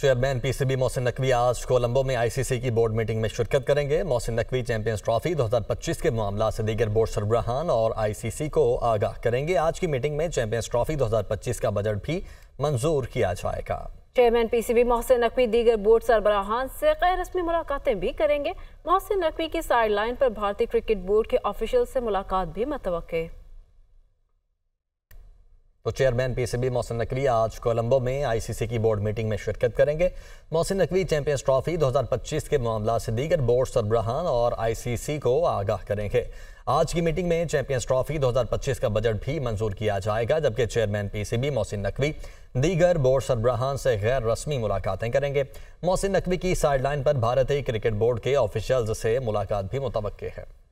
chairman PCB Mohsin Naqvi आज कोलंबो में ICC की बोर्ड मीटिंग में शिरकत करेंगे मोहसिन नकवी चैंपियंस ट्रॉफी 2025 के मामला से दीगर बोर्ड सरबराहान और आईसीसी को आगाह करेंगे आज की मीटिंग में चैंपियंस ट्रॉफी 2025 का बजट भी मंजूर किया जाएगा चेयरमैन पीसीबी मोहसिन नकवी दीगर बोर्ड सरबराहान से गैर रस्मी मुलाकातें भी करेंगे मोहसिन नकवी की साइड लाइन पर भारतीय क्रिकेट बोर्ड के ऑफिशियल से मुलाकात भी मतवक़ तो चेयरमैन पीसीबी मोहसिन नकवी आज कोलंबो में आईसीसी की बोर्ड मीटिंग में शिरकत करेंगे मोहसिन नकवी चैंपियंस ट्रॉफी 2025 के मामला से दीगर बोर्ड सरबराहान और आईसीसी को आगाह करेंगे आज की मीटिंग में चैंपियंस ट्रॉफी 2025 का बजट भी मंजूर किया जाएगा जबकि चेयरमैन पीसीबी मोहसिन नकवी दीगर बोर्ड सरबराहान से गैर रस्मी मुलाकातें करेंगे मोहसिन नकवी की साइडलाइन पर भारतीय क्रिकेट बोर्ड के ऑफिशल्स से मुलाकात भी मुतव है